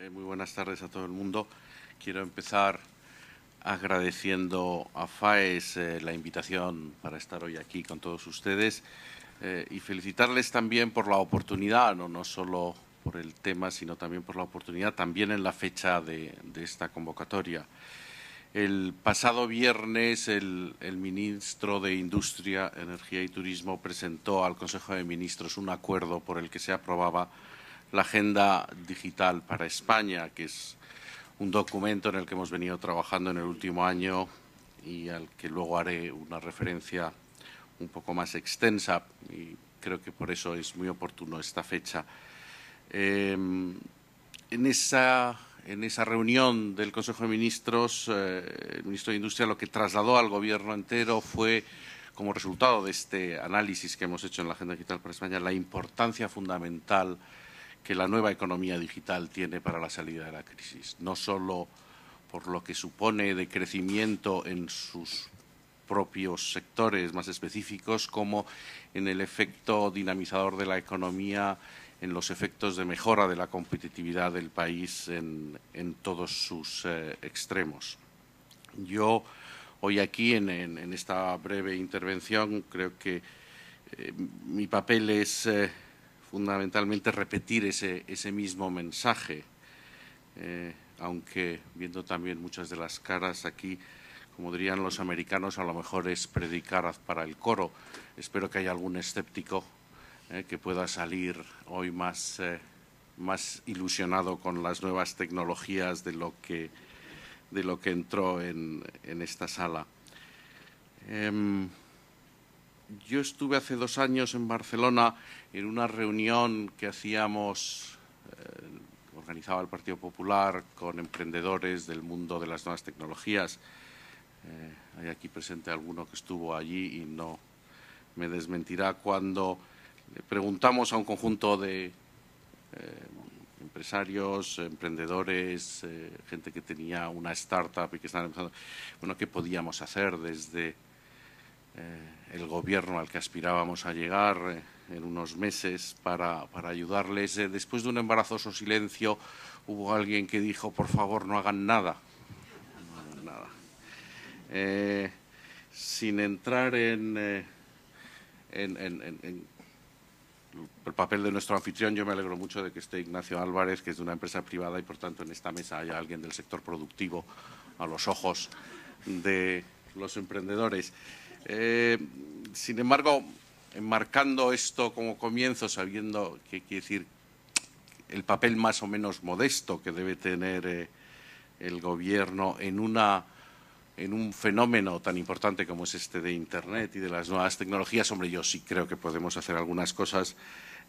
Eh, muy buenas tardes a todo el mundo. Quiero empezar agradeciendo a FAES eh, la invitación para estar hoy aquí con todos ustedes eh, y felicitarles también por la oportunidad, no, solo por el tema, sino también por la oportunidad, también en la fecha de, esta convocatoria. El pasado viernes el, el, ministro de Industria, Energía y Turismo presentó al Consejo de Ministros un acuerdo por el que se aprobaba la Agenda Digital para España, que es un documento en el que hemos venido trabajando en el último año y al que luego haré una referencia un poco más extensa y creo que por eso es muy oportuno esta fecha. Em, en, esa, reunión del Consejo de Ministros, eh, el ministro de Industria lo que trasladó al Gobierno entero fue, como resultado de este análisis que hemos hecho en la Agenda Digital para España, la importancia fundamental que la nueva economía digital tiene para la salida de la crisis, no solo por lo que supone de crecimiento en sus propios sectores más específicos, como en el efecto dinamizador de la economía, en los efectos de mejora de la competitividad del país en, todos sus eh, extremos. Yo hoy aquí, en, esta breve intervención, creo que eh, mi papel es... Eh, fundamentalmente repetir ese, ese mismo mensaje, eh, aunque viendo también muchas de las caras aquí, como dirían los americanos, a lo mejor es predicar para el coro. Espero que haya algún escéptico eh, que pueda salir hoy más, eh, más ilusionado con las nuevas tecnologías de lo que, de lo que entró en esta sala. Em, yo estuve hace dos años en Barcelona en una reunión que hacíamos, eh, organizaba el Partido Popular con emprendedores del mundo de las nuevas tecnologías. Eh, hay aquí presente alguno que estuvo allí y no me desmentirá cuando le preguntamos a un conjunto de eh, empresarios, emprendedores, gente que tenía una startup y que estaban empezando, bueno, qué podíamos hacer desde eh, el gobierno al que aspirábamos a llegar eh, en unos meses para, ayudarles. Eh, después de un embarazoso silencio hubo alguien que dijo, por favor, no hagan nada. sin entrar en, en el papel de nuestro anfitrión, yo me alegro mucho de que esté Ignacio Álvarez, que es de una empresa privada y por tanto en esta mesa haya alguien del sector productivo a los ojos de los emprendedores. Eh, sin embargo, enmarcando esto como comienzo, sabiendo que quiere decir el papel más o menos modesto que debe tener eh, el gobierno en una un fenómeno tan importante como es este de Internet y de las nuevas tecnologías, hombre, yo sí creo que podemos hacer algunas cosas,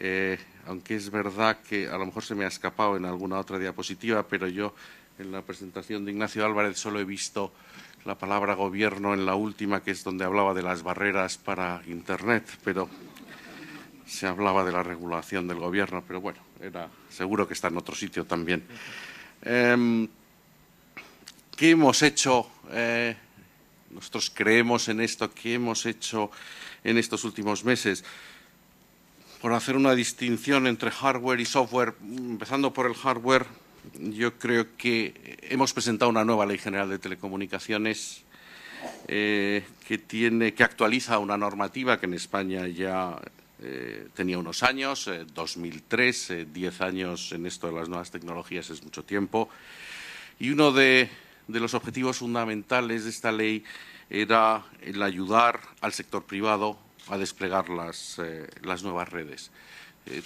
eh, aunque es verdad que a lo mejor se me ha escapado en alguna otra diapositiva, pero yo en la presentación de Ignacio Álvarez solo he visto la palabra gobierno en la última, que es donde hablaba de las barreras para Internet, pero se hablaba de la regulación del gobierno, pero bueno, era seguro que está en otro sitio también. Em, ¿Qué hemos hecho? Eh, nosotros creemos en esto, ¿qué hemos hecho en estos últimos meses? Por hacer una distinción entre hardware y software, mm, empezando por el hardware, yo creo que hemos presentado una nueva Ley General de Telecomunicaciones eh, que, que actualiza una normativa que en España ya eh, tenía unos años, 2003, eh, 10 años en esto de las nuevas tecnologías es mucho tiempo. Y uno de, de los objetivos fundamentales de esta ley era el ayudar al sector privado a desplegar las, las nuevas redes.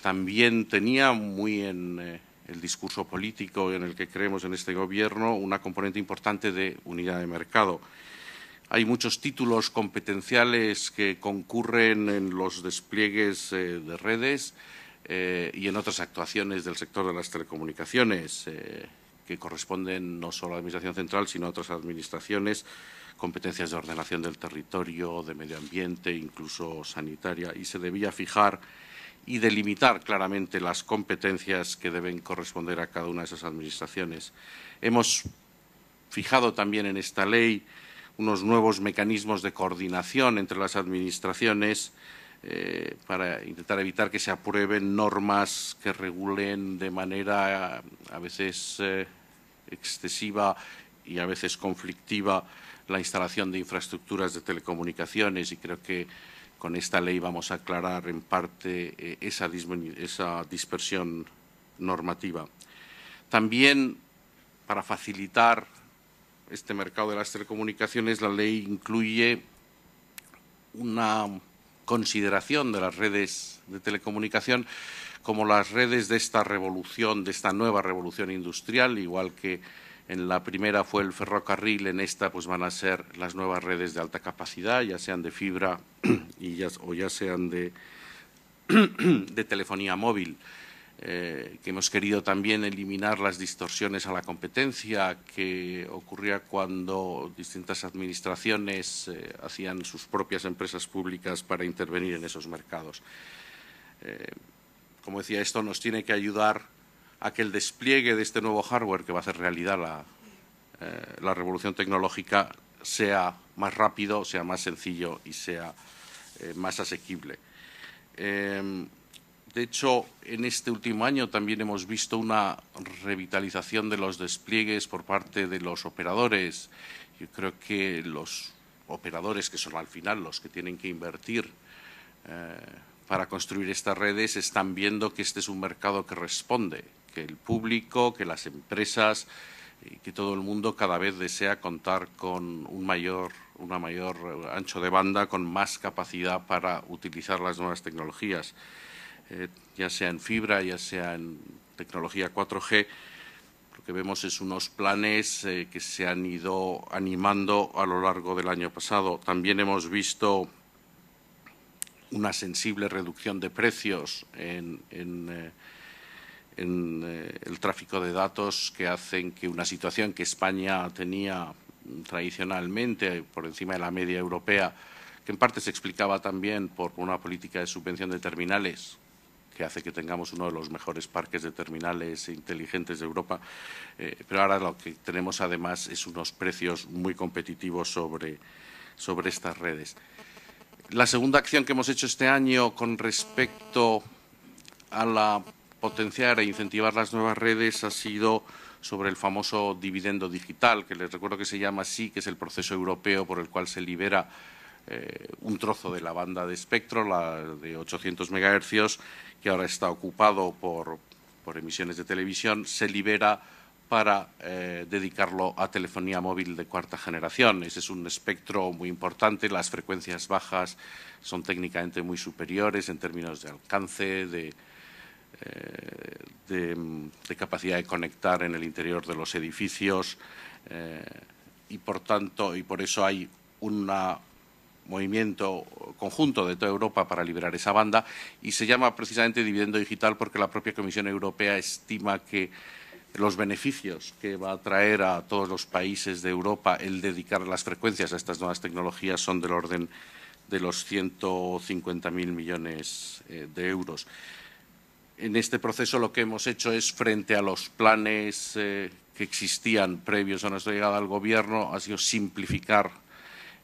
también tenía muy en el discurso político en el que creemos en este Gobierno una componente importante de unidad de mercado. Hay muchos títulos competenciales que concurren en los despliegues eh, de redes eh, y en otras actuaciones del sector de las telecomunicaciones, eh, que corresponden no solo a la Administración Central, sino a otras administraciones, competencias de ordenación del territorio, de medio ambiente, incluso sanitaria. Y se debía fijar y delimitar claramente las competencias que deben corresponder a cada una de esas administraciones. Hemos fijado también en esta ley unos nuevos mecanismos de coordinación entre las administraciones eh, para intentar evitar que se aprueben normas que regulen de manera eh, a veces eh, excesiva y a veces conflictiva la instalación de infraestructuras de telecomunicaciones y creo que con esta ley vamos a aclarar en parte eh, esa, esa dispersión normativa. También, para facilitar este mercado de las telecomunicaciones, la ley incluye una consideración de las redes de telecomunicación como las redes de esta revolución, de esta nueva revolución industrial, igual que en la primera fue el ferrocarril, en esta pues van a ser las nuevas redes de alta capacidad, ya sean de fibra o ya sean de, telefonía móvil. Eh, que hemos querido también eliminar las distorsiones a la competencia que ocurría cuando distintas administraciones eh, hacían sus propias empresas públicas para intervenir en esos mercados. Eh, como decía, esto nos tiene que ayudar a que el despliegue de este nuevo hardware, que va a hacer realidad eh, la, revolución tecnológica, sea más rápido, sea más sencillo y sea eh, más asequible. Eh, de hecho, en este último año también hemos visto una revitalización de los despliegues por parte de los operadores. Yo creo que los operadores, que son al final los que tienen que invertir para construir estas redes, están viendo que este es un mercado que responde el público, que las empresas, y eh, que todo el mundo cada vez desea contar con un mayor, una mayor eh, ancho de banda, con más capacidad para utilizar las nuevas tecnologías, eh, ya sea en fibra, ya sea en tecnología 4G. Lo que vemos es unos planes que se han ido animando a lo largo del año pasado. También hemos visto una sensible reducción de precios en, en eh, el tráfico de datos que hacen que una situación que España tenía tradicionalmente por encima de la media europea, que en parte se explicaba también por una política de subvención de terminales que hace que tengamos uno de los mejores parques de terminales inteligentes de Europa, eh, pero ahora lo que tenemos además es unos precios muy competitivos sobre estas redes. La segunda acción que hemos hecho este año con respecto a la potenciar e incentivar las nuevas redes ha sido sobre el famoso dividendo digital, que les recuerdo que se llama así, que es el proceso europeo por el cual se libera eh, un trozo de la banda de espectro, la de 800 MHz, que ahora está ocupado por, emisiones de televisión, se libera para eh, dedicarlo a telefonía móvil de cuarta generación. Ese es un espectro muy importante. Las frecuencias bajas son técnicamente muy superiores en términos de alcance, de, eh, de, capacidad de conectar en el interior de los edificios eh, y por tanto y por eso hay un movimiento conjunto de toda Europa para liberar esa banda y se llama precisamente dividendo digital porque la propia Comisión Europea estima que los beneficios que va a traer a todos los países de Europa el dedicar las frecuencias a estas nuevas tecnologías son del orden de los 150.000 millones eh, de euros. En este proceso lo que hemos hecho es, frente a los planes eh, que existían previos a nuestra llegada al Gobierno, ha sido simplificar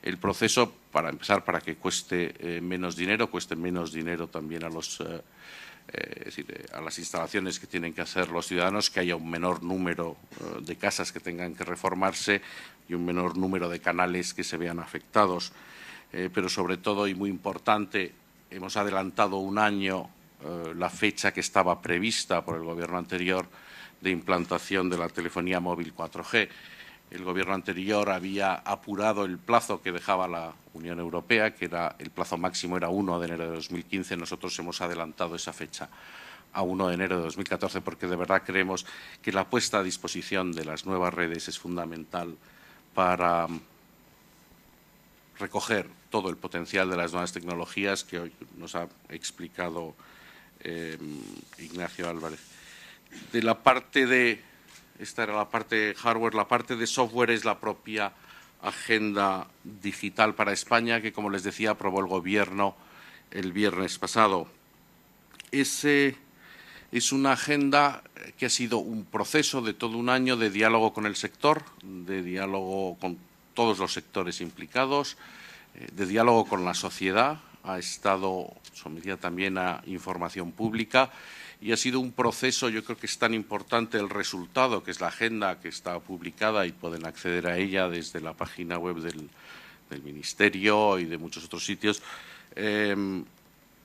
el proceso, para empezar, para que cueste eh, menos dinero, cueste menos dinero también eh, a las instalaciones que tienen que hacer los ciudadanos, que haya un menor número de casas que tengan que reformarse y un menor número de canales que se vean afectados. pero sobre todo, y muy importante, hemos adelantado un año eh, la fecha que estaba prevista por el gobierno anterior de implantación de la telefonía móvil 4G. El gobierno anterior había apurado el plazo que dejaba la Unión Europea, que era el plazo máximo era 1 de enero de 2015. Nosotros hemos adelantado esa fecha a 1 de enero de 2014 porque de verdad creemos que la puesta a disposición de las nuevas redes es fundamental para mm, recoger todo el potencial de las nuevas tecnologías que hoy nos ha explicado Em, Ignacio Álvarez. De la parte de, esta era la parte hardware, la parte de software es la propia agenda digital para España que, como les decía, aprobó el Gobierno el viernes pasado. Ese es una agenda que ha sido un proceso de todo un año de diálogo con el sector, de diálogo con todos los sectores implicados, eh, de diálogo con la sociedad, ha estado sometida también a información pública y ha sido un proceso, yo creo que es tan importante el resultado, que es la agenda que está publicada y pueden acceder a ella desde la página web del, Ministerio y de muchos otros sitios, em,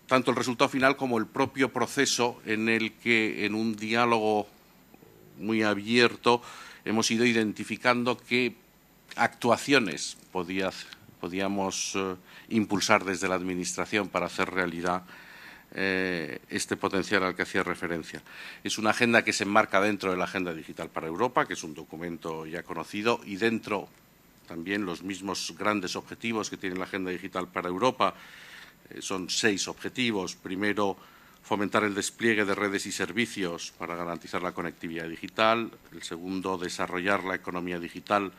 tanto el resultado final como el propio proceso en el que en un diálogo muy abierto hemos ido identificando qué actuaciones podía hacer, podíamos eh, impulsar desde la Administración para hacer realidad eh, este potencial al que hacía referencia. Es una agenda que se enmarca dentro de la Agenda Digital para Europa, que es un documento ya conocido, y dentro también los mismos grandes objetivos que tiene la Agenda Digital para Europa. Eh, son seis objetivos. Primero, fomentar el despliegue de redes y servicios para garantizar la conectividad digital. El segundo, desarrollar la economía digital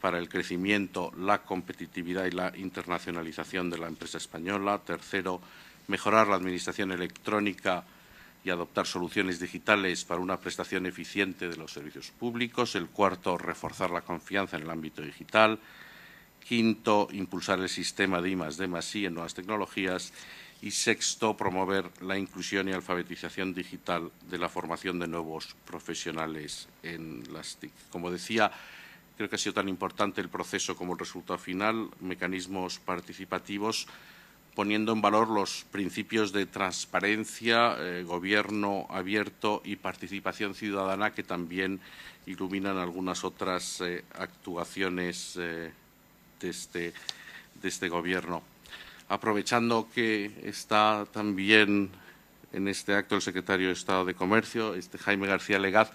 para el crecimiento, la competitividad y la internacionalización de la empresa española. Tercero, mejorar la administración electrónica y adoptar soluciones digitales para una prestación eficiente de los servicios públicos. El cuarto, reforzar la confianza en el ámbito digital. Quinto, impulsar el sistema de I, D+, I en nuevas tecnologías. Y sexto, promover la inclusión y alfabetización digital de la formación de nuevos profesionales en las TIC. Como decía, Creo que ha sido tan importante el proceso como el resultado final, mecanismos participativos, poniendo en valor los principios de transparencia, eh, gobierno abierto y participación ciudadana que también iluminan algunas otras eh, actuaciones eh, de, este, de este Gobierno. Aprovechando que está también en este acto el secretario de Estado de Comercio, este Jaime García Legaz,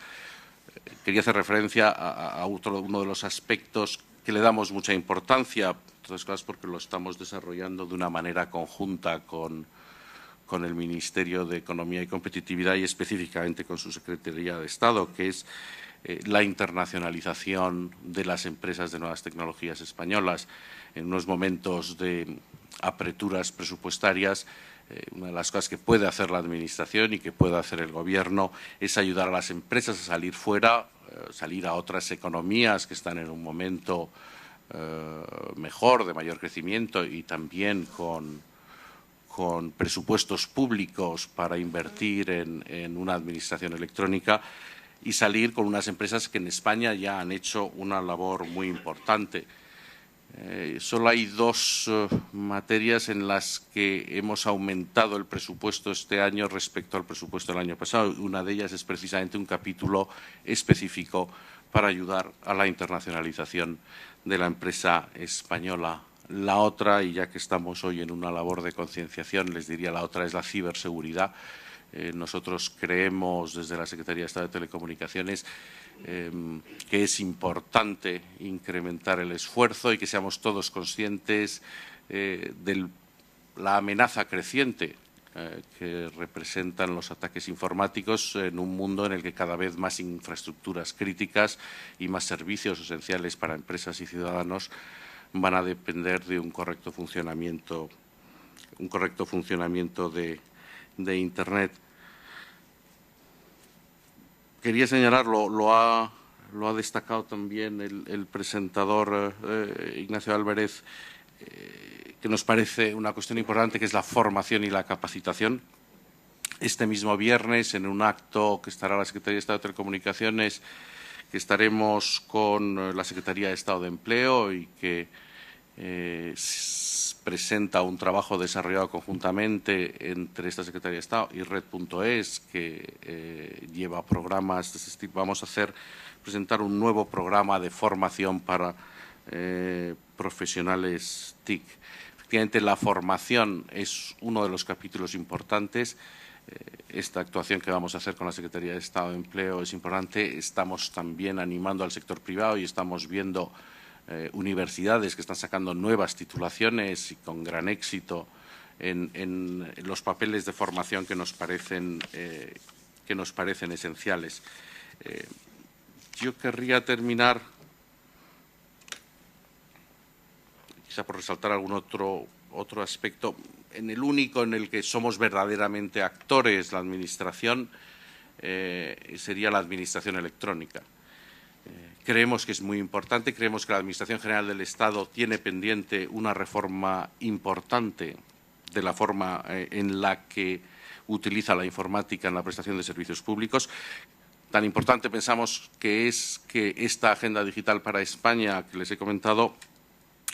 quería hacer referencia a, otro, uno de los aspectos que le damos mucha importancia, todas cosas porque lo estamos desarrollando de una manera conjunta con, el Ministerio de Economía y Competitividad y específicamente con su Secretaría de Estado, que es eh, la internacionalización de las empresas de nuevas tecnologías españolas. En unos momentos de aperturas presupuestarias, eh, una de las cosas que puede hacer la Administración y que puede hacer el Gobierno es ayudar a las empresas a salir fuera, eh, salir a otras economías que están en un momento eh, mejor, de mayor crecimiento y también con, presupuestos públicos para invertir en una Administración electrónica y salir con unas empresas que en España ya han hecho una labor muy importante. Eh, solo hay dos eh, materias en las que hemos aumentado el presupuesto este año respecto al presupuesto del año pasado. Una de ellas es precisamente un capítulo específico para ayudar a la internacionalización de la empresa española. La otra, y ya que estamos hoy en una labor de concienciación, les diría la otra es la ciberseguridad. Eh, nosotros creemos desde la Secretaría de Estado de Telecomunicaciones Em, que es importante incrementar el esfuerzo y que seamos todos conscientes eh, de la amenaza creciente eh, que representan los ataques informáticos en un mundo en el que cada vez más infraestructuras críticas y más servicios esenciales para empresas y ciudadanos van a depender de un correcto funcionamiento, un correcto funcionamiento de Internet quería señalar, lo, ha, destacado también el, presentador eh, Ignacio Álvarez, eh, que nos parece una cuestión importante, que es la formación y la capacitación. Este mismo viernes, en un acto que estará la Secretaría de Estado de Telecomunicaciones, que estaremos con eh, la Secretaría de Estado de Empleo y que eh, presenta un trabajo desarrollado conjuntamente entre esta Secretaría de Estado y Red.es, que eh, lleva programas de este Vamos a hacer, presentar un nuevo programa de formación para eh, profesionales TIC. Efectivamente, la formación es uno de los capítulos importantes. Esta actuación que vamos a hacer con la Secretaría de Estado de Empleo es importante. Estamos también animando al sector privado y estamos viendo eh, universidades que están sacando nuevas titulaciones y con gran éxito en, los papeles de formación que nos parecen, eh, que nos parecen esenciales. Eh, yo querría terminar, quizá por resaltar algún otro, otro aspecto, en el único en el que somos verdaderamente actores la Administración, sería la Administración electrónica Creemos que es muy importante, creemos que la Administración General del Estado tiene pendiente una reforma importante de la forma eh, en la que utiliza la informática en la prestación de servicios públicos. Tan importante pensamos que es que esta agenda digital para España que les he comentado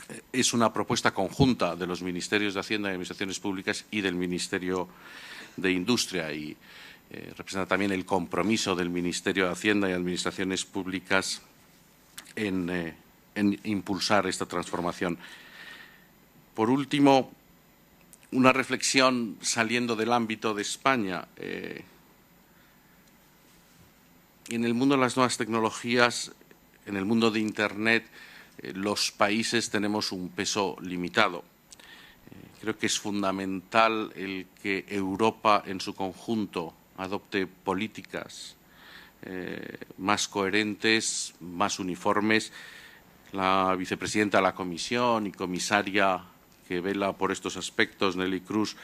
eh, es una propuesta conjunta de los Ministerios de Hacienda y Administraciones Públicas y del Ministerio de Industria y eh, representa también el compromiso del Ministerio de Hacienda y Administraciones Públicas eh, en, impulsar esta transformación. Por último, una reflexión saliendo del ámbito de España. Eh, en el mundo de las nuevas tecnologías, en el mundo de Internet, eh, los países tenemos un peso limitado. creo que es fundamental el que Europa en su conjunto adopte políticas eh, más coherentes, más uniformes. La vicepresidenta de la Comisión y comisaria que vela por estos aspectos, Nelly Cruz,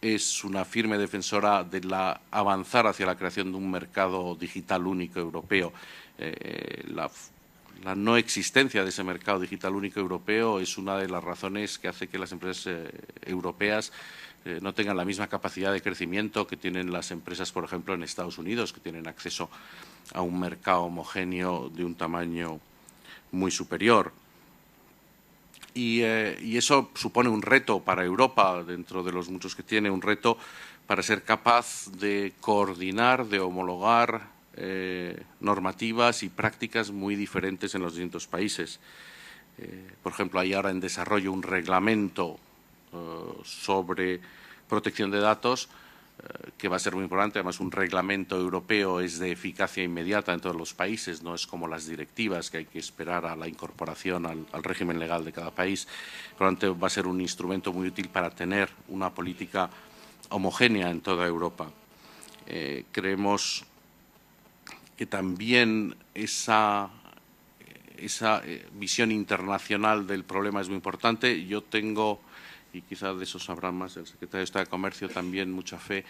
es una firme defensora de la, avanzar hacia la creación de un mercado digital único europeo. Eh, la no existencia de ese mercado digital único europeo es una de las razones que hace que las empresas eh, europeas eh, no tengan la misma capacidad de crecimiento que tienen las empresas, por ejemplo, en Estados Unidos, que tienen acceso a un mercado homogéneo de un tamaño muy superior. y eh, eso supone un reto para Europa, dentro de los muchos que tiene, un reto para ser capaz de coordinar, de homologar eh, normativas y prácticas muy diferentes en los distintos países. Eh, por ejemplo, hay ahora en desarrollo un reglamento eh, sobre protección de datos que va a ser muy importante. Además, un reglamento europeo es de eficacia inmediata en todos los países, no es como las directivas que hay que esperar a la incorporación al, régimen legal de cada país. Por lo tanto, va a ser un instrumento muy útil para tener una política homogénea en toda Europa. creemos que también esa, eh, eh, visión internacional del problema es muy importante. Yo tengo, y quizás de eso sabrá más el secretario de Estado de Comercio, también mucha fe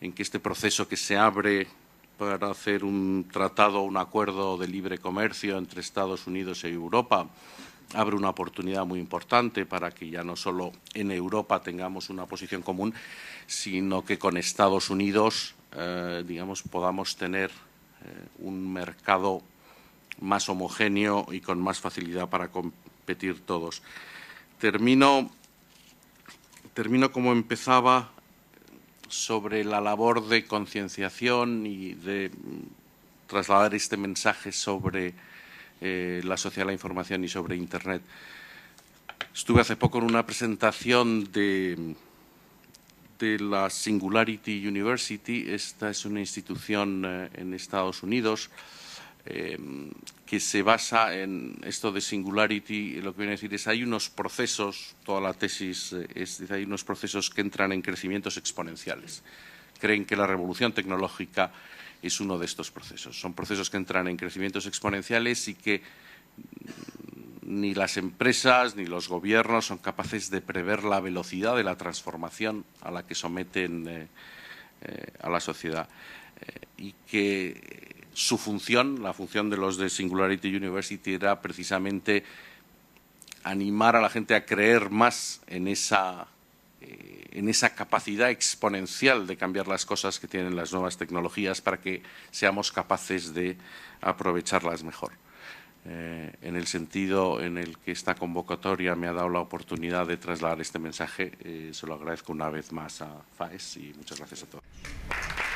en que este proceso que se abre para hacer un tratado, un acuerdo de libre comercio entre Estados Unidos y e Europa, abre una oportunidad muy importante para que ya no solo en Europa tengamos una posición común, sino que con Estados Unidos, eh, digamos, podamos tener eh, un mercado más homogéneo y con más facilidad para competir todos. Termino, como empezaba sobre la labor de concienciación y de trasladar este mensaje sobre eh, la sociedad de la información y sobre Internet. Estuve hace poco en una presentación de de la Singularity University. Esta es una institución eh, en Estados Unidos em, que se basa en esto de Singularity. Lo que viene a decir es hay unos procesos, toda la tesis eh, es, hay unos procesos que entran en crecimientos exponenciales. Creen que la revolución tecnológica es uno de estos procesos. Son procesos que entran en crecimientos exponenciales y que ni las empresas ni los gobiernos son capaces de prever la velocidad de la transformación a la que someten eh, eh, a la sociedad eh, y que su función, la función de los de Singularity University era precisamente animar a la gente a creer más en esa capacidad exponencial de cambiar las cosas que tienen las nuevas tecnologías para que seamos capaces de aprovecharlas mejor. Eh, en el sentido en el que esta convocatoria me ha dado la oportunidad de trasladar este mensaje. Eh, se lo agradezco una vez más a FAES y muchas gracias a todos.